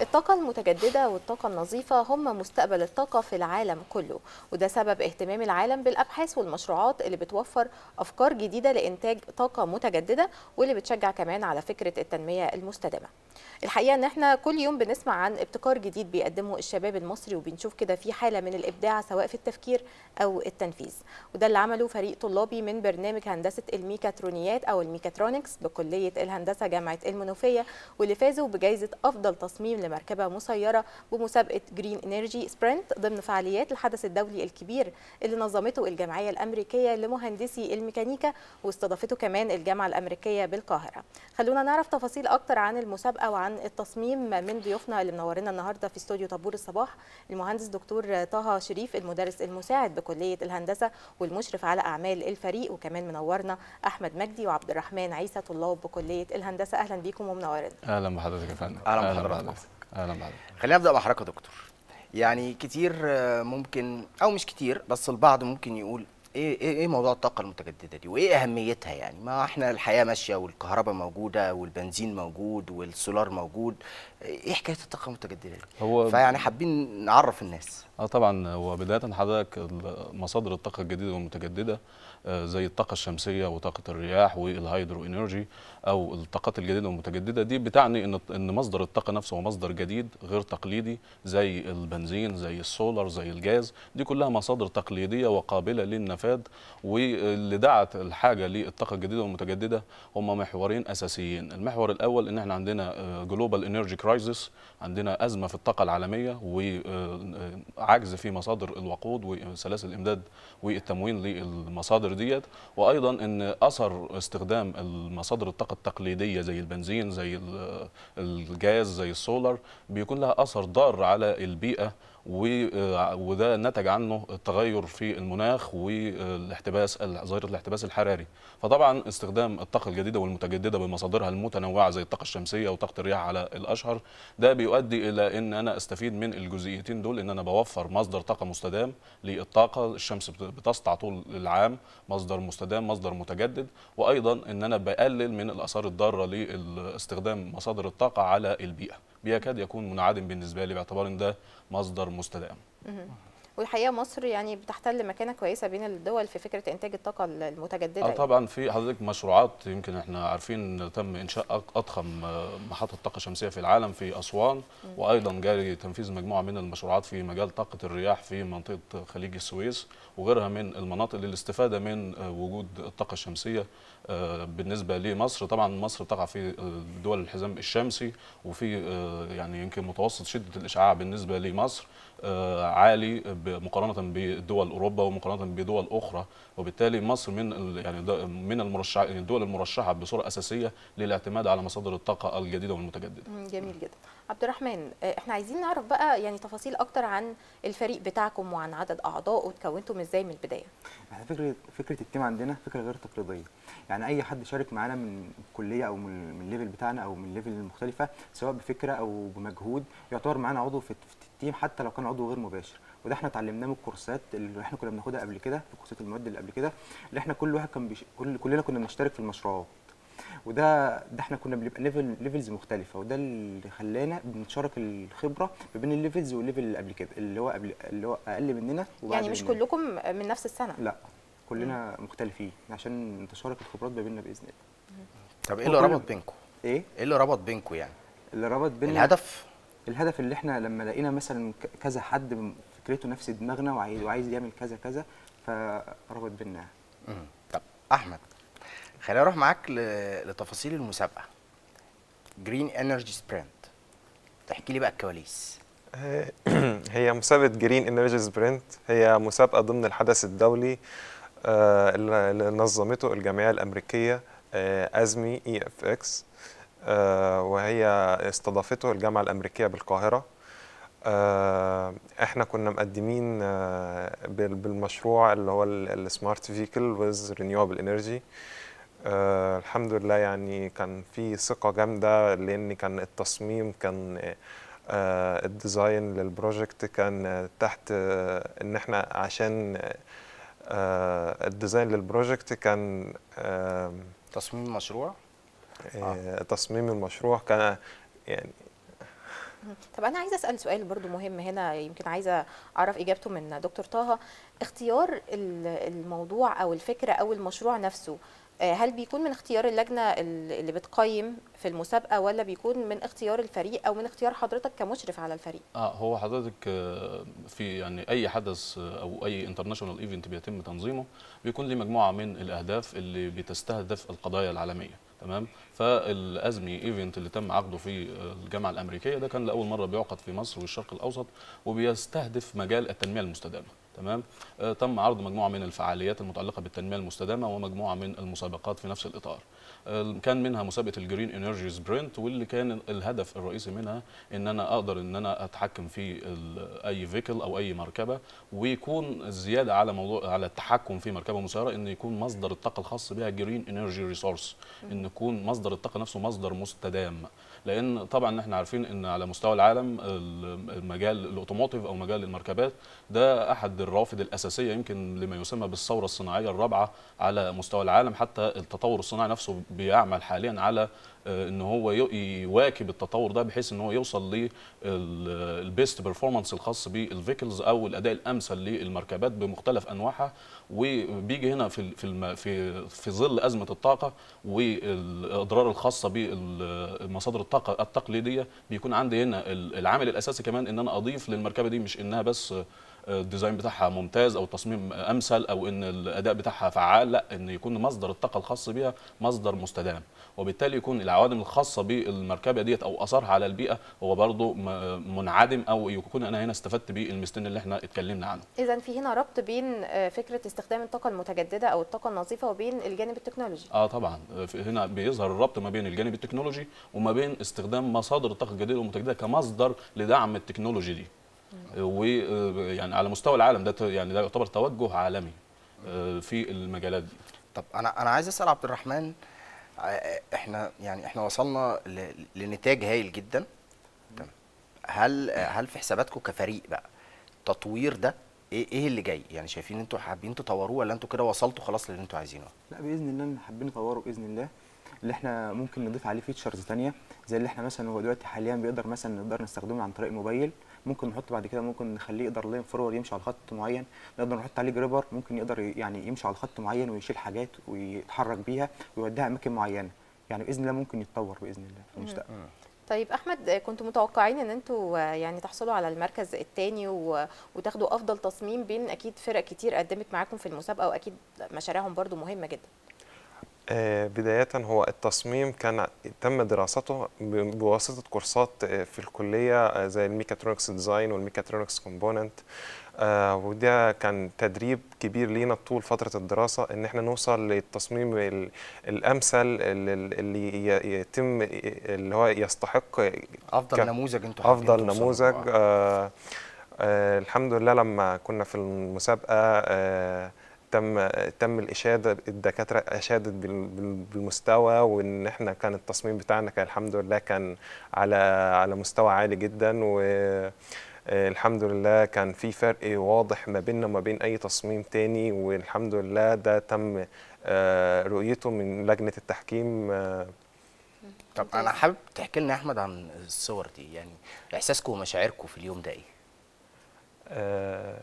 الطاقة المتجددة والطاقة النظيفة هم مستقبل الطاقة في العالم كله وده سبب اهتمام العالم بالأبحاث والمشروعات اللي بتوفر أفكار جديدة لإنتاج طاقة متجددة واللي بتشجع كمان على فكرة التنمية المستدامة الحقيقة إن إحنا كل يوم بنسمع عن ابتكار جديد بيقدمه الشباب المصري وبنشوف كده في حالة من الإبداع سواء في التفكير أو التنفيذ وده اللي عمله فريق طلابي من برنامج هندسة الميكاترونيات أو الميكاترونكس بكلية الهندسة جامعة المنوفية واللي فازوا بجائزة أفضل تصميم لمركبة مسيرة بمسابقة جرين انرجي سبرنت ضمن فعاليات الحدث الدولي الكبير اللي نظمته الجمعية الأمريكية لمهندسي الميكانيكا واستضافته كمان الجامعة الأمريكية بالقاهرة خلونا نعرف تفاصيل أكتر عن المسابقة وعن التصميم من ضيوفنا اللي منورنا النهاردة في استوديو طابور الصباح المهندس دكتور طه شريف المدرس المساعد بكلية الهندسة والمشرف على أعمال الفريق وكمان منورنا أحمد مجدي وعبد الرحمن عيسى طلاب بكلية الهندسة أهلا بيكم ومنورنا أهلا بحضرتك يا فندم أهلا بحضرتك اهلا بحضرتك خلينا نبدا بحركة يا دكتور يعني كتير آه، ممكن او مش كتير بس البعض ممكن يقول ايه ايه ايه موضوع الطاقه المتجدده دي وايه اهميتها يعني ما احنا الحياه ماشيه والكهرباء موجوده والبنزين موجود والسولار موجود ايه حكايه الطاقه المتجدده دي؟ هو فيعني حابين نعرف الناس اه طبعا هو بدايه حضرتك مصادر الطاقه الجديده والمتجدده آه، زي الطاقه الشمسيه وطاقه الرياح والهيدرو انرجي او الطاقات الجديده والمتجدده دي بتعني ان ان مصدر الطاقه نفسه هو مصدر جديد غير تقليدي زي البنزين زي السولار زي الجاز دي كلها مصادر تقليديه وقابله للنفاذ واللي دعت الحاجه للطاقه الجديده والمتجدده هم محورين اساسيين المحور الاول ان احنا عندنا جلوبال آه، انرجي كرايزس عندنا ازمه في الطاقه العالميه وعجز آه، آه، في مصادر الوقود وسلاسل آه، الامداد والتموين للمصادر ديت وايضا ان اثر استخدام المصادر الطاقه التقليديه زي البنزين زي الجاز زي السولر بيكون لها اثر ضار على البيئه آه، وده نتج عنه التغير في المناخ والاحتباس ظاهره الاحتباس الحراري فطبعا استخدام الطاقه الجديده والمتجدده بمصادرها المتنوعه زي الطاقه الشمسيه وطاقه الرياح على الاشهر ده بيؤدي الى ان انا استفيد من الجزئيتين دول ان انا بوفر مصدر طاقه مستدام للطاقه الشمس بتسطع طول العام مصدر مستدام مصدر متجدد وايضا ان انا بقلل من الاثار الضاره لاستخدام مصادر الطاقه على البيئه بيكاد يكون منعدم بالنسبه لي باعتبار ان ده مصدر مستدام والحقيقه مصر يعني بتحتل مكانه كويسه بين الدول في فكره انتاج الطاقه المتجدده اه يعني. طبعا في حضرتك مشروعات يمكن احنا عارفين تم انشاء اضخم آه، محطه طاقه شمسيه في العالم في اسوان وايضا جاري تنفيذ مجموعه من المشروعات في مجال طاقه الرياح في منطقه خليج السويس وغيرها من المناطق للاستفاده من آه، وجود الطاقه الشمسيه آه، بالنسبه لمصر طبعا مصر تقع في دول الحزام الشمسي وفي يعني يمكن متوسط شده الاشعاع بالنسبه لمصر آه، عالي مقارنه بدول اوروبا ومقارنه بدول اخرى وبالتالي مصر من يعني من المرشح يعني الدول المرشحه بصوره اساسيه للاعتماد على مصادر الطاقه الجديده والمتجدده. جميل جدا. عبد الرحمن آه، احنا عايزين نعرف بقى يعني تفاصيل اكتر عن الفريق بتاعكم وعن عدد اعضاء وتكونتم ازاي من البدايه. احنا فكره فكره التيم عندنا فكره غير تقليديه، يعني اي حد شارك معانا من الكليه او من الليفل بتاعنا او من الليفل المختلفه سواء بفكره او بمجهود يعتبر معانا عضو في تيم حتى لو كان عضو غير مباشر وده احنا اتعلمناه من الكورسات اللي احنا كنا بناخدها قبل كده في كورسات المواد اللي قبل كده اللي احنا كل واحد كان بيش... كل... كلنا كنا بنشترك في المشروعات وده ده احنا كنا بنبقى ليفل ليفلز مختلفه وده اللي خلانا بنتشارك الخبره ما بين الليفلز والليفل اللي قبل كده اللي هو قبل اللي هو اقل مننا وبعد يعني مش مننا. كلكم من نفس السنه لا كلنا مم. مختلفين عشان نتشارك الخبرات ما بيننا باذن الله طب ايه اللي ربط بينكم ايه ايه اللي ربط بينكم يعني اللي ربط بيننا الهدف الهدف اللي احنا لما لقينا مثلا كذا حد فكرته نفس دماغنا وعايز وعايز يعمل كذا كذا فربط بينا طب احمد خليني اروح معاك لتفاصيل المسابقه جرين انرجي سبرنت تحكي لي بقى الكواليس هي مسابقه جرين انرجي سبرنت هي مسابقه ضمن الحدث الدولي آه، اللي نظمته الجمعيه الامريكيه آه، ازمي اي اف اكس آه، وهي استضافته الجامعة الأمريكية بالقاهرة آه، احنا كنا مقدمين آه، بالمشروع اللي هو السمارت فيكل ويز رينيوبل انرجي الحمد لله يعني كان في ثقه جامده لان كان التصميم كان الديزاين للبروجكت كان تحت ان احنا عشان الديزاين للبروجكت كان تصميم مشروع آه. آه. تصميم المشروع كان يعني طب انا عايزه اسال سؤال برضو مهم هنا يمكن عايزه اعرف اجابته من دكتور طه اختيار الموضوع او الفكره او المشروع نفسه آه، هل بيكون من اختيار اللجنه اللي بتقيم في المسابقه ولا بيكون من اختيار الفريق او من اختيار حضرتك كمشرف على الفريق اه هو حضرتك آه، في يعني اي حدث او اي انترناشونال ايفنت بيتم تنظيمه بيكون لمجموعه مجموعه من الاهداف اللي بتستهدف القضايا العالميه تمام فالازمي ايفنت اللي تم عقده في الجامعه الامريكيه ده كان لاول مره بيعقد في مصر والشرق الاوسط وبيستهدف مجال التنميه المستدامه تمام آه، تم عرض مجموعه من الفعاليات المتعلقه بالتنميه المستدامه ومجموعه من المسابقات في نفس الاطار كان منها مسابقه الجرين انرجي سبرنت واللي كان الهدف الرئيسي منها ان انا اقدر ان انا اتحكم في اي فيكل او اي مركبه ويكون الزياده على موضوع على التحكم في مركبه مسيره ان يكون مصدر الطاقه الخاص بها جرين انرجي ريسورس ان يكون مصدر الطاقه نفسه مصدر مستدام لان طبعا احنا عارفين ان على مستوى العالم المجال الاوتوموتيف او مجال المركبات ده احد الروافد الاساسيه يمكن لما يسمى بالثوره الصناعيه الرابعه على مستوى العالم حتى التطور الصناعي نفسه بيعمل حاليا على آه، ان هو يواكب التطور ده بحيث ان هو يوصل للبيست بيرفورمانس الخاص بالفيكلز او الاداء الامثل للمركبات بمختلف انواعها وبيجي هنا في في في في ظل ازمه الطاقه والاضرار الخاصه بمصادر الطاقه التقليديه بيكون عندي هنا العامل الاساسي كمان ان انا اضيف للمركبه دي مش انها بس الديزاين بتاعها ممتاز او التصميم امثل او ان الاداء بتاعها فعال لا ان يكون مصدر الطاقه الخاص بها مصدر مستدام وبالتالي يكون العوادم الخاصه بالمركبه ديت او اثرها على البيئه هو برضه منعدم او يكون انا هنا استفدت بالمستن اللي احنا اتكلمنا عنه اذا في هنا ربط بين آه، فكره استخدام الطاقه المتجدده او الطاقه النظيفه وبين الجانب التكنولوجي اه طبعا هنا بيظهر الربط ما بين الجانب التكنولوجي وما بين استخدام مصادر الطاقه الجديده والمتجدده كمصدر لدعم التكنولوجي دي ويعني آه، على مستوى العالم ده يعني ده يعتبر توجه عالمي آه، في المجالات دي طب انا انا عايز اسال عبد الرحمن آه، احنا يعني احنا وصلنا لنتاج هايل جدا هل هل في حساباتكم كفريق بقى تطوير ده ايه ايه اللي جاي يعني شايفين انتوا حابين تطوروه ولا انتوا كده وصلتوا خلاص للي انتوا عايزينه لا باذن الله حابين نطوره باذن الله اللي احنا ممكن نضيف عليه فيتشرز ثانيه زي اللي احنا مثلا هو دلوقتي حاليا بيقدر مثلا نقدر نستخدمه عن طريق الموبايل ممكن نحط بعد كده ممكن نخليه يقدر لين فرور يمشي على خط معين نقدر نحط عليه جريبر ممكن يقدر يعني يمشي على خط معين ويشيل حاجات ويتحرك بيها ويوديها اماكن معينه يعني باذن الله ممكن يتطور باذن الله في المستقبل طيب احمد كنتوا متوقعين ان انتوا يعني تحصلوا على المركز الثاني وتاخدوا افضل تصميم بين اكيد فرق كتير قدمت معاكم في المسابقه واكيد مشاريعهم برده مهمه جدا آه، بداية هو التصميم كان تم دراسته بواسطة كورسات آه، في الكلية آه، زي الميكاترونكس ديزاين والميكاترونكس كومبوننت وده كان تدريب كبير لينا طول فترة الدراسة ان احنا نوصل للتصميم الامثل اللي يتم اللي هو يستحق افضل نموذج انتوا افضل نموذج آه آه الحمد لله لما كنا في المسابقة آه تم تم الاشاده الدكاتره اشادت بالمستوى وان احنا كان التصميم بتاعنا كان الحمد لله كان على على مستوى عالي جدا و الحمد لله كان في فرق واضح ما بيننا وما بين اي تصميم تاني والحمد لله ده تم آه، رؤيته من لجنه التحكيم آه. طب انا حابب تحكي لنا احمد عن الصور دي يعني احساسكم ومشاعركم في اليوم ده ايه؟ آه،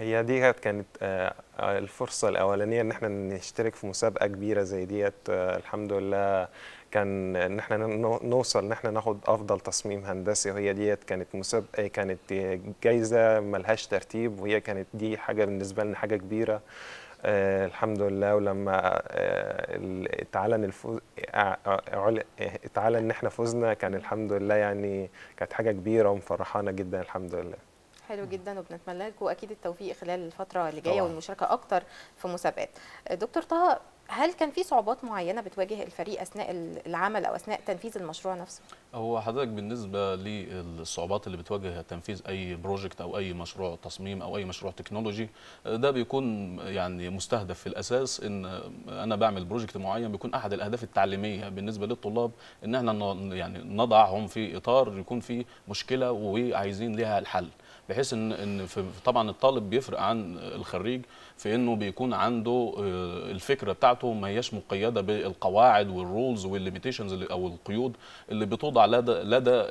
هي دي كانت آه، آه، الفرصة الأولانية إن احنا نشترك في مسابقة كبيرة زي ديت آه، الحمد لله كان إن احنا نوصل إن احنا ناخد أفضل تصميم هندسي وهي ديت كانت مسابقة كانت جايزة ملهاش ترتيب وهي كانت دي حاجة بالنسبة لنا حاجة كبيرة الحمد لله ولما اتعلن الفوز اتعلن ان احنا فزنا كان الحمد لله يعني كانت حاجه كبيره ومفرحانة جدا الحمد لله حلو جدا وبنتمنى لكم اكيد التوفيق خلال الفتره اللي جايه والمشاركه اكتر في مسابقات دكتور طه هل كان في صعوبات معينه بتواجه الفريق اثناء العمل او اثناء تنفيذ المشروع نفسه هو حضرتك بالنسبه للصعوبات اللي بتواجه تنفيذ اي بروجكت او اي مشروع تصميم او اي مشروع تكنولوجي ده بيكون يعني مستهدف في الاساس ان انا بعمل بروجكت معين بيكون احد الاهداف التعليميه بالنسبه للطلاب ان احنا يعني نضعهم في اطار يكون فيه مشكله وعايزين لها الحل بحيث ان ان طبعا الطالب بيفرق عن الخريج في انه بيكون عنده آه، الفكره بتاعته ما هياش مقيده بالقواعد والرولز والليميتيشنز او القيود اللي بتوضع لدى لدى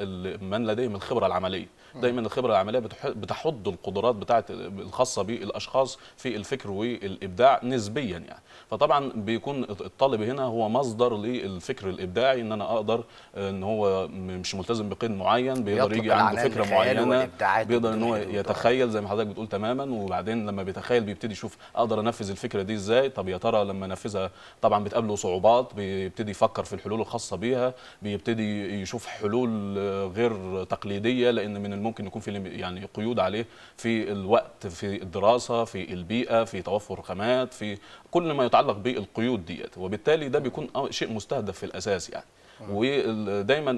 من لديهم الخبره العمليه دايما الخبره العمليه بتحد القدرات بتاعت الخاصه بالاشخاص في الفكر والابداع نسبيا يعني فطبعا بيكون الطالب هنا هو مصدر للفكر الابداعي ان انا اقدر آه، ان هو مش ملتزم بقيد معين بيقدر يجي عنده فكره معينه بيقدر ان هو يتخيل زي ما حضرتك بتقول تماما وبعدين لما بيتخيل بيبتدي يشوف اقدر انفذ الفكره دي ازاي طب يا ترى لما انفذها طبعا بتقابله صعوبات بيبتدي يفكر في الحلول الخاصه بيها بيبتدي يشوف حلول غير تقليديه لان من الممكن يكون في يعني قيود عليه في الوقت في الدراسه في البيئه في توفر خامات في كل ما يتعلق بالقيود ديت وبالتالي ده بيكون شيء مستهدف في الاساس يعني آه. ودايما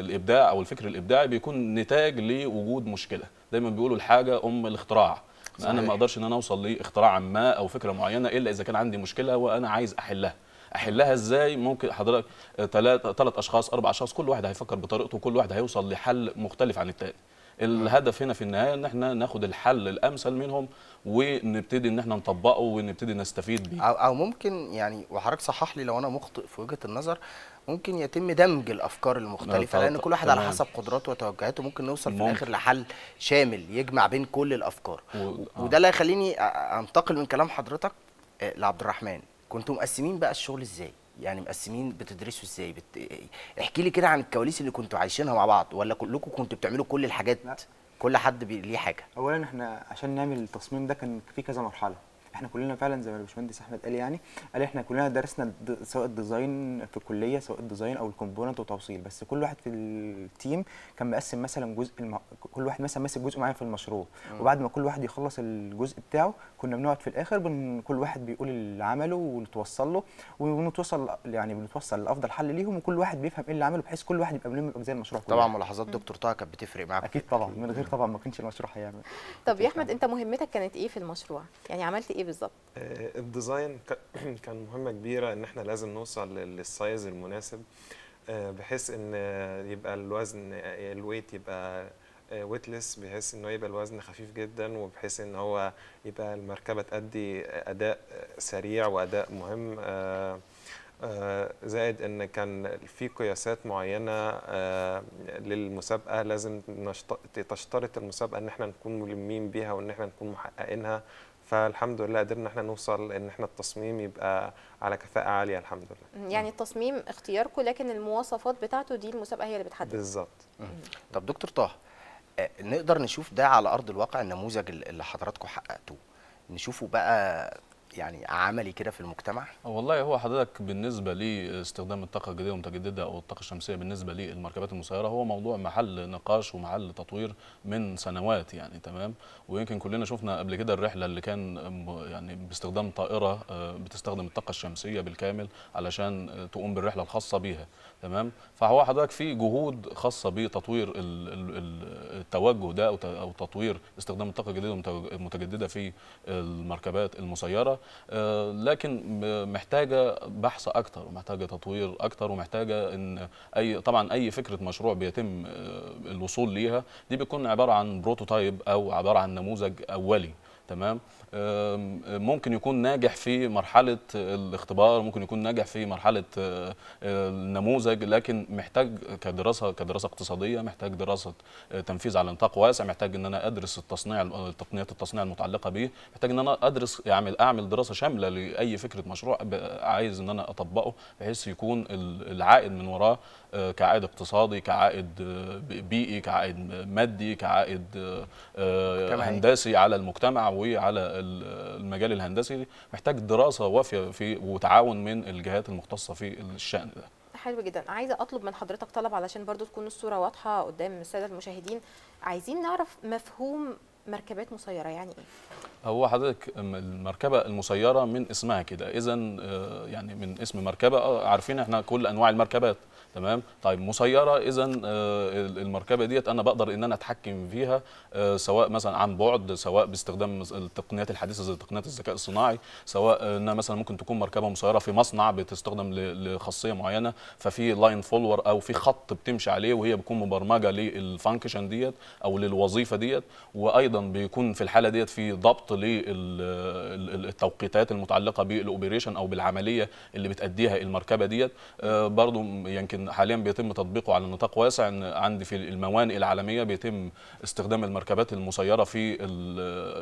الابداع او الفكر الابداعي بيكون نتاج لوجود مشكله دايما بيقولوا الحاجه ام الاختراع صحيح. انا ما اقدرش ان انا اوصل لاختراع ما او فكره معينه الا اذا كان عندي مشكله وانا عايز احلها احلها ازاي ممكن حضرتك ثلاث آه، اشخاص اربع اشخاص كل واحد هيفكر بطريقته وكل واحد هيوصل لحل مختلف عن الثاني الهدف هنا في النهايه ان احنا ناخد الحل الامثل منهم ونبتدي ان احنا نطبقه ونبتدي نستفيد بيه او ممكن يعني وحضرتك صحح لي لو انا مخطئ في وجهه النظر ممكن يتم دمج الافكار المختلفه لان كل واحد على حسب قدراته وتوجهاته ممكن نوصل ممكن. في الاخر لحل شامل يجمع بين كل الافكار و... آه. وده اللي هيخليني انتقل من كلام حضرتك آه، لعبد الرحمن كنتوا مقسمين بقى الشغل ازاي يعني مقسمين بتدرسوا ازاي بت... آه، احكي لي كده عن الكواليس اللي كنتوا عايشينها مع بعض ولا كلكم كنتوا بتعملوا كل الحاجات لا. كل حد ليه حاجه اولا احنا عشان نعمل التصميم ده كان في كذا مرحله احنا كلنا فعلا زي ما الباشمهندس احمد قال يعني قال احنا كلنا درسنا سواء الديزاين في الكليه سواء الديزاين او الكومبوننت وتوصيل بس كل واحد في التيم كان مقسم مثلا جزء الم... كل واحد مثلا ماسك جزء معين في المشروع م. وبعد ما كل واحد يخلص الجزء بتاعه كنا بنقعد في الاخر بن... كل واحد بيقول اللي عمله واللي توصل له ونتوصل يعني بنتوصل لافضل حل ليهم وكل واحد بيفهم ايه اللي عمله بحيث كل واحد يبقى ملم باجزاء المشروع كله. طبعا ملاحظات دكتور طه كانت بتفرق معاك اكيد طبعا من غير طبعا ما كانش المشروع هيعمل طب يا احمد انت مهمتك كانت ايه في المشروع يعني عملت إيه ايه بالظبط آه، الديزاين كان مهمه كبيره ان احنا لازم نوصل للسايز المناسب آه، بحيث ان يبقى الوزن الويت يبقى ويتلس آه، بحيث انه يبقى الوزن خفيف جدا وبحيث ان هو يبقى المركبه تأدي اداء سريع واداء مهم زائد ان كان في قياسات معينه للمسابقه لازم تشترط المسابقه ان احنا نكون ملمين بيها وان احنا نكون محققينها فالحمد لله قدرنا احنا نوصل ان احنا التصميم يبقى على كفاءه عاليه الحمد لله يعني التصميم اختياركم لكن المواصفات بتاعته دي المسابقه هي اللي بتحدد بالظبط طب دكتور طه آه، نقدر نشوف ده على ارض الواقع النموذج اللي حضراتكم حققتوه نشوفه بقى يعني عملي كده في المجتمع؟ والله هو حضرتك بالنسبه لاستخدام الطاقه الجديده المتجدده او الطاقه الشمسيه بالنسبه للمركبات المسيره هو موضوع محل نقاش ومحل تطوير من سنوات يعني تمام ويمكن كلنا شفنا قبل كده الرحله اللي كان يعني باستخدام طائره آه، بتستخدم الطاقه الشمسيه بالكامل علشان تقوم بالرحله الخاصه بيها تمام فهو حضرتك في جهود خاصه بتطوير التوجه ده او تطوير استخدام الطاقه الجديده المتجدده في المركبات المسيره آه، لكن محتاجه بحث اكتر ومحتاجه تطوير اكتر ومحتاجه ان اي طبعا اي فكره مشروع بيتم آه، الوصول ليها دي بتكون عباره عن بروتوتايب او عباره عن نموذج اولي تمام ممكن يكون ناجح في مرحله الاختبار ممكن يكون ناجح في مرحله آه، النموذج لكن محتاج كدراسه كدراسه اقتصاديه محتاج دراسه آه، تنفيذ على نطاق واسع محتاج ان انا ادرس التصنيع تقنيات التصنيع المتعلقه به محتاج ان انا ادرس اعمل اعمل دراسه شامله لاي فكره مشروع عايز ان انا اطبقه بحيث يكون العائد من وراه كعائد اقتصادي كعائد آه، بيئي كعائد مادي كعائد آه، آه، هندسي على المجتمع وعلى المجال الهندسي محتاج دراسه وافيه في وتعاون من الجهات المختصه في الشان ده حلو جدا عايزه اطلب من حضرتك طلب علشان برضو تكون الصوره واضحه قدام الساده المشاهدين عايزين نعرف مفهوم مركبات مسيره يعني ايه هو حضرتك المركبه المسيره من اسمها كده اذا يعني من اسم مركبه عارفين احنا كل انواع المركبات تمام طيب مسيره اذا آه، المركبه ديت انا بقدر ان انا اتحكم فيها آه، سواء مثلا عن بعد سواء باستخدام التقنيات الحديثه زي تقنيات الذكاء الصناعي سواء انها مثلا ممكن تكون مركبه مسيره في مصنع بتستخدم لخاصيه معينه ففي لاين فولور او في خط بتمشي عليه وهي بتكون مبرمجه للفانكشن ديت او للوظيفه ديت وايضا بيكون في الحاله ديت في ضبط للتوقيتات المتعلقه بالاوبريشن او بالعمليه اللي بتاديها المركبه ديت آه، برضو يمكن حاليا بيتم تطبيقه على نطاق واسع ان عندي في الموانئ العالميه بيتم استخدام المركبات المسيره في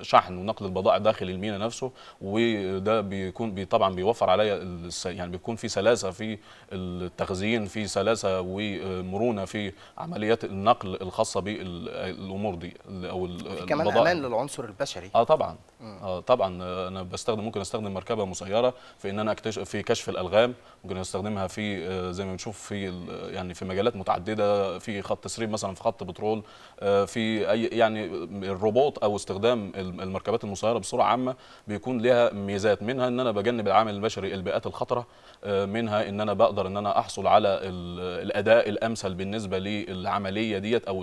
شحن ونقل البضائع داخل الميناء نفسه وده بيكون بي طبعا بيوفر عليا يعني بيكون في سلاسه في التخزين في سلاسه ومرونه في عمليات النقل الخاصه بالامور دي او كمان امان للعنصر البشري اه طبعا اه طبعا انا بستخدم ممكن استخدم مركبه مسيره في ان انا اكتشف في كشف الالغام ممكن استخدمها في آه، زي ما بنشوف في يعني في مجالات متعدده في خط تسريب مثلا في خط بترول آه، في اي يعني الروبوت او استخدام المركبات المسيره بصوره عامه بيكون لها ميزات منها ان انا بجنب العامل البشري البيئات الخطره آه، منها ان انا بقدر ان انا احصل على الاداء الامثل بالنسبه للعمليه ديت او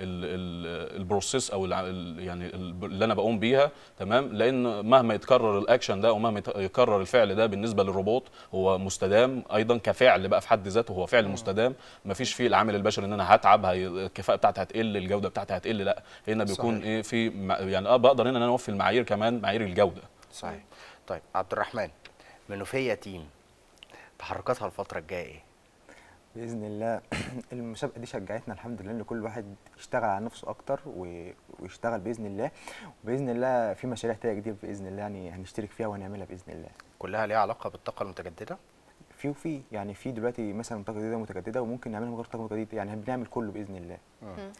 البروسيس او يعني اللي انا بقوم بيها تمام لان مهما يتكرر الاكشن ده ومهما يتكرر الفعل ده بالنسبه للروبوت هو مستدام ايضا كفعل بقى في حد ذاته هو فعل مستدام ما فيش فيه العامل البشري ان انا هتعب الكفاءه بتاعتي هتقل الجوده بتاعتي هتقل لا هنا بيكون صحيح. ايه في يعني اه بقدر ان انا اوفي المعايير كمان معايير الجوده صحيح طيب عبد الرحمن منوفيه تيم تحركاتها الفتره الجايه ايه باذن الله المسابقه دي شجعتنا الحمد لله ان كل واحد يشتغل على نفسه اكتر ويشتغل باذن الله وباذن الله في مشاريع تانيه جديده باذن الله يعني هنشترك فيها وهنعملها باذن الله كلها ليها علاقه بالطاقه المتجدده في وفي يعني في دلوقتي مثلا طاقه جديده متجدده وممكن نعملها من غير طاقه جديده يعني بنعمل كله باذن الله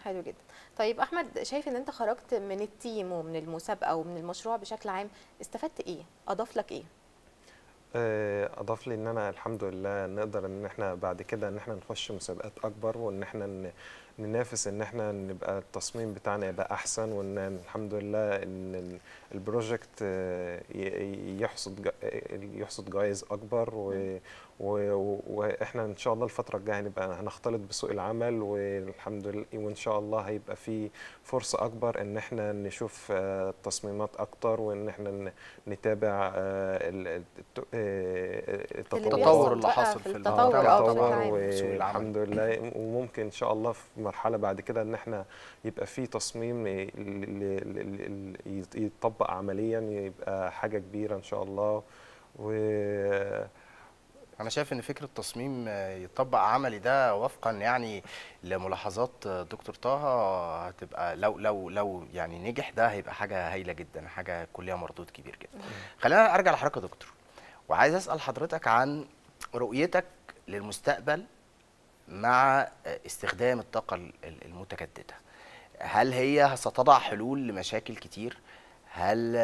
حلو جدا طيب احمد شايف ان انت خرجت من التيم ومن المسابقه ومن المشروع بشكل عام استفدت ايه اضاف لك ايه آه، اضاف لي ان انا الحمد لله نقدر ان احنا بعد كده ان احنا نخش مسابقات اكبر وان احنا ننافس ان احنا نبقى التصميم بتاعنا يبقى احسن وان الحمد لله ان البروجكت آه، يحصد يحصد جوائز اكبر واحنا ان شاء الله الفتره الجايه هنبقى هنختلط بسوق العمل والحمد لله وان شاء الله هيبقى في فرصه اكبر ان احنا نشوف آه، تصميمات اكتر وان احنا نتابع آه، آه، التطور اللي حاصل في التطور, التطور يعني. والحمد لله وممكن ان شاء الله في مرحله بعد كده ان احنا يبقى في تصميم يطبق عمليا يبقى حاجه كبيره ان شاء الله و انا شايف ان فكره تصميم يطبق عملي ده وفقا يعني لملاحظات دكتور طه هتبقى لو لو لو يعني نجح ده هيبقى حاجه هايله جدا حاجه كلها مردود كبير جدا خلينا ارجع لحضرتك يا دكتور وعايز اسال حضرتك عن رؤيتك للمستقبل مع استخدام الطاقه المتجدده هل هي ستضع حلول لمشاكل كتير هل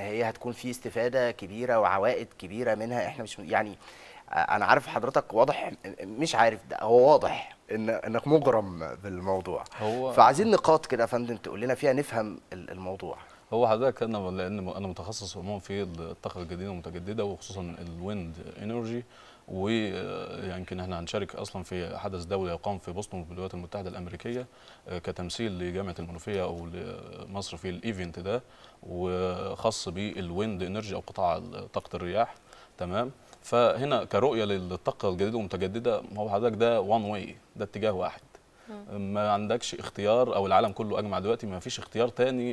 هي هتكون في استفاده كبيره وعوائد كبيره منها احنا مش يعني انا عارف حضرتك واضح مش عارف ده هو واضح ان انك مجرم بالموضوع هو فعايزين نقاط كده يا فندم تقول لنا فيها نفهم الموضوع هو حضرتك انا لان انا متخصص عموما في الطاقه الجديده والمتجدده وخصوصا الويند انرجي ويمكن احنا هنشارك اصلا في حدث دولي يقام في بوسطن في الولايات المتحده الامريكيه آه، كتمثيل لجامعه المنوفيه او لمصر في الايفنت ده وخاص بالويند انرجي او قطاع طاقه الرياح تمام فهنا كرؤيه للطاقه الجديده والمتجدده هو حضرتك ده وان واي ده اتجاه واحد آه. ما عندكش اختيار او العالم كله اجمع دلوقتي ما فيش اختيار تاني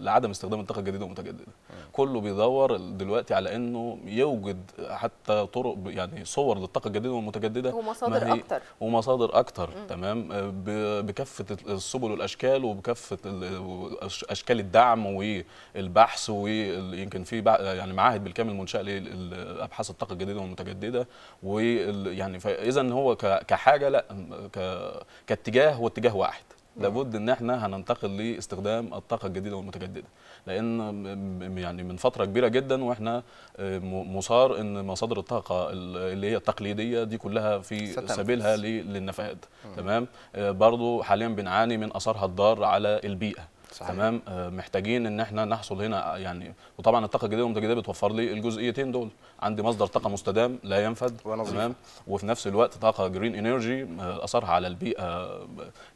لعدم استخدام الطاقه الجديده والمتجدده آه. كله بيدور دلوقتي على انه يوجد حتى طرق يعني صور للطاقه الجديده والمتجدده ومصادر اكتر ومصادر اكتر م. تمام آه، بكافه السبل والاشكال وبكافه اشكال الدعم والبحث ويمكن في يعني معاهد بالكامل منشاه لابحاث الطاقه الجديده والمتجدده ويعني فاذا هو كحاجه لا ك كاتجاه هو اتجاه واحد لابد ان احنا هننتقل لاستخدام الطاقه الجديده والمتجدده لان يعني من فتره كبيره جدا واحنا آه، مصار ان مصادر الطاقه اللي هي التقليديه دي كلها في سبيلها للنفاذ تمام آه، برضو حاليا بنعاني من اثارها الضار على البيئه صحيح. تمام آه، محتاجين ان احنا نحصل هنا آه، يعني وطبعا الطاقه الجديده والمتجدده بتوفر لي الجزئيتين دول عندي مصدر طاقه مستدام لا ينفد ونظيف. تمام وفي نفس الوقت طاقه جرين انرجي اثرها على البيئه آه،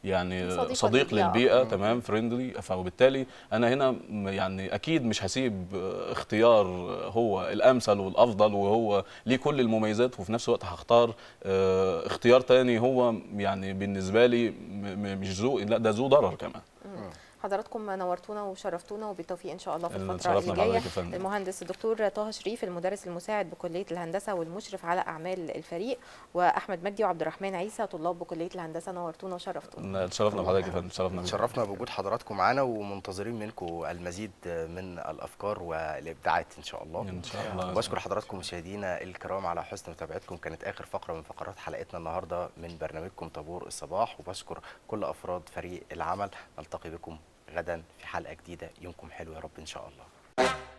يعني صديق, صديق للبيئه مم. تمام فريندلي فبالتالي انا هنا يعني اكيد مش هسيب اختيار هو الامثل والافضل وهو ليه كل المميزات وفي نفس الوقت هختار اختيار تاني هو يعني بالنسبه لي مش ذو لا ده ذو ضرر كمان حضراتكم نورتونا وشرفتونا وبالتوفيق ان شاء الله في الفتره اللي جايه المهندس الدكتور طه شريف المدرس المساعد بكليه الهندسه والمشرف على اعمال الفريق واحمد مجدي وعبد الرحمن عيسى طلاب بكليه الهندسه نورتونا وشرفتونا اتشرفنا بحضرتك يا فندم اتشرفنا اتشرفنا بوجود حضراتكم معانا ومنتظرين منكم المزيد من الافكار والابداعات ان شاء الله ان شاء الله بشكر حضراتكم مشاهدينا الكرام على حسن متابعتكم كانت اخر فقره من فقرات حلقتنا النهارده من برنامجكم طابور الصباح وبشكر كل افراد فريق العمل نلتقي بكم غدا في حلقه جديده يومكم حلو يا رب ان شاء الله